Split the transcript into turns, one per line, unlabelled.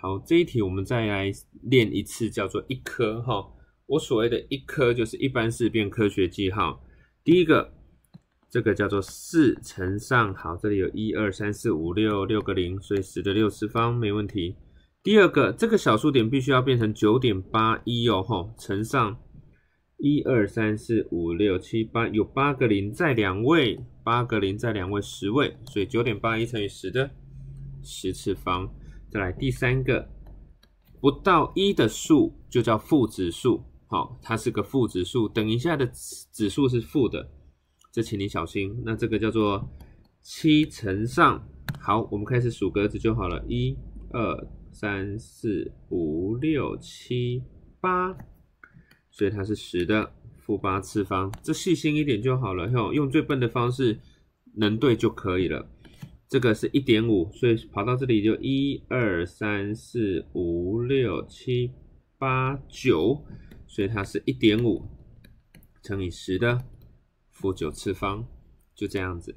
好，这一题我们再来练一次，叫做一颗哈。我所谓的一颗就是一般是变科学记号。第一个，这个叫做四乘上，好，这里有一二三四五六六个零，所以十的六次方没问题。第二个，这个小数点必须要变成九点八一哦，吼，乘上一二三四五六七八，有八个零在两位，八个零在两位十位，所以九点八一乘以十的十次方。再来第三个，不到一的数就叫负指数，好，它是个负指数，等一下的指数是负的，这请你小心。那这个叫做七乘上，好，我们开始数格子就好了，一、二、三、四、五、六、七、八，所以它是十的负八次方，这细心一点就好了，用用最笨的方式能对就可以了。这个是一点五，所以跑到这里就一二三四五六七八九，所以它是一点五乘以十的负九次方，就这样子。